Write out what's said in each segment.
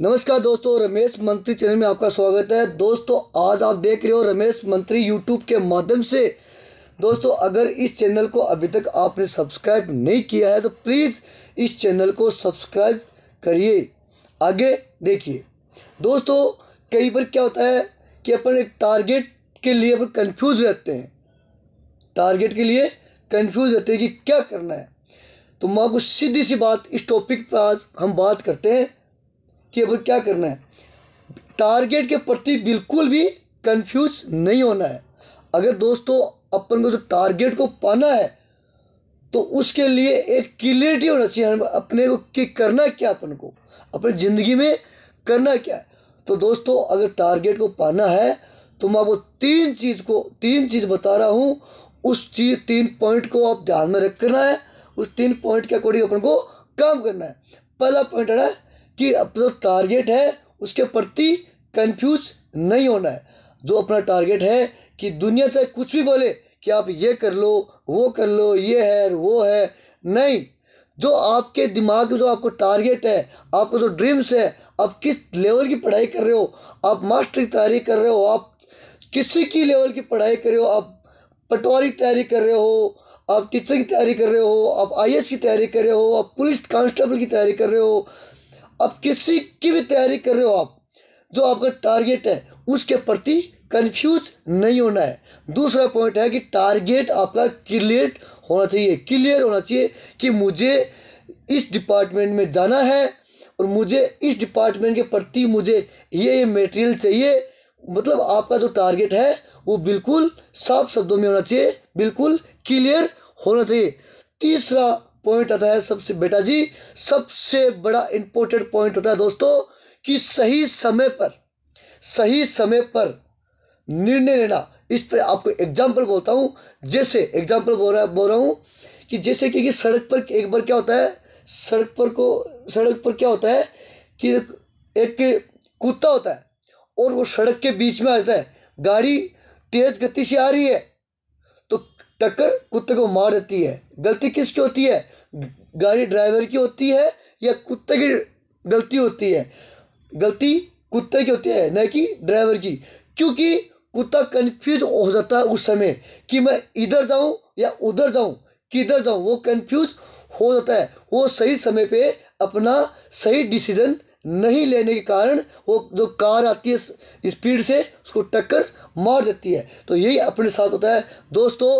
नमस्कार दोस्तों रमेश मंत्री चैनल में आपका स्वागत है दोस्तों आज आप देख रहे हो रमेश मंत्री यूट्यूब के माध्यम से दोस्तों अगर इस चैनल को अभी तक आपने सब्सक्राइब नहीं किया है तो प्लीज़ इस चैनल को सब्सक्राइब करिए आगे देखिए दोस्तों कई बार क्या होता है कि अपन एक टारगेट के लिए अपन कन्फ्यूज़ रहते हैं टारगेट के लिए कन्फ्यूज़ रहते हैं कि क्या करना है तो मैं आपको सीधी सी बात इस टॉपिक पर आज हम बात करते हैं केवल क्या करना है टारगेट के प्रति बिल्कुल भी कंफ्यूज नहीं होना है अगर दोस्तों अपन को जो टारगेट को पाना है तो उसके लिए एक क्लियरिटी होना चाहिए अपने को कि करना क्या अपन को अपनी ज़िंदगी में करना क्या है तो दोस्तों अगर टारगेट को पाना है तो मैं वो तीन चीज़ को तीन चीज़ बता रहा हूँ उस चीज तीन पॉइंट को आप ध्यान में रखना है उस तीन पॉइंट के अकॉर्डिंग अपन को काम करना है पहला पॉइंट है कि अपना टारगेट है उसके प्रति कंफ्यूज नहीं होना है जो अपना टारगेट है कि दुनिया चाहे कुछ भी बोले कि आप ये कर लो वो कर लो ये है वो है नहीं जो आपके दिमाग में जो आपको टारगेट है आपको जो ड्रीम्स है आप किस लेवल की पढ़ाई कर रहे हो आप मास्टर की तैयारी कर रहे हो आप किसी की लेवल की पढ़ाई कर रहे हो आप पटवारी की तैयारी कर रहे हो आप टीचर की तैयारी कर रहे हो आप आई की तैयारी कर रहे हो आप पुलिस कांस्टेबल की तैयारी कर रहे हो आप किसी की भी तैयारी कर रहे हो आप जो आपका टारगेट है उसके प्रति कंफ्यूज नहीं होना है दूसरा पॉइंट है कि टारगेट आपका क्लियर होना चाहिए क्लियर होना चाहिए कि मुझे इस डिपार्टमेंट में जाना है और मुझे इस डिपार्टमेंट के प्रति मुझे ये ये मटेरियल चाहिए मतलब आपका जो टारगेट है वो बिल्कुल साफ शब्दों में होना चाहिए बिल्कुल क्लियर होना चाहिए तीसरा पॉइंट आता है सबसे बेटा जी सबसे बड़ा इंपॉर्टेंट पॉइंट होता है दोस्तों कि सही समय पर सही समय पर निर्णय लेना इस पर आपको एग्जाम्पल बोलता हूँ जैसे एग्जाम्पल बोल रहा बोल रहा हूँ कि जैसे कि, कि सड़क पर एक बार क्या होता है सड़क पर को सड़क पर क्या होता है कि एक कुत्ता होता है और वो सड़क के बीच में आ जाता है गाड़ी तेज गति से आ रही है तो टक्कर कुत्ते को मार देती है गलती किसकी होती है गाड़ी ड्राइवर की होती है या कुत्ते की गलती होती है गलती कुत्ते की होती है न कि ड्राइवर की क्योंकि कुत्ता कंफ्यूज हो जाता है उस समय कि मैं इधर जाऊं या उधर जाऊं किधर जाऊं वो कंफ्यूज हो जाता है वो सही समय पे अपना सही डिसीजन नहीं लेने के कारण वो जो कार आती है स्पीड से उसको टक्कर मार देती है तो यही अपने साथ होता है दोस्तों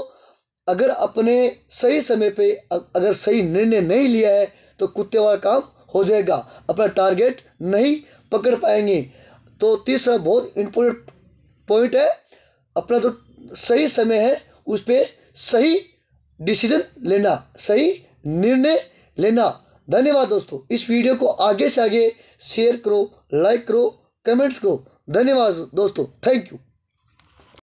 अगर अपने सही समय पे अगर सही निर्णय नहीं लिया है तो कुत्ते वाला काम हो जाएगा अपना टारगेट नहीं पकड़ पाएंगे तो तीसरा बहुत इम्पोर्टेंट पॉइंट है अपना जो तो सही समय है उस पर सही डिसीजन लेना सही निर्णय लेना धन्यवाद दोस्तों इस वीडियो को आगे से आगे शेयर करो लाइक करो कमेंट्स करो धन्यवाद दोस्तों थैंक यू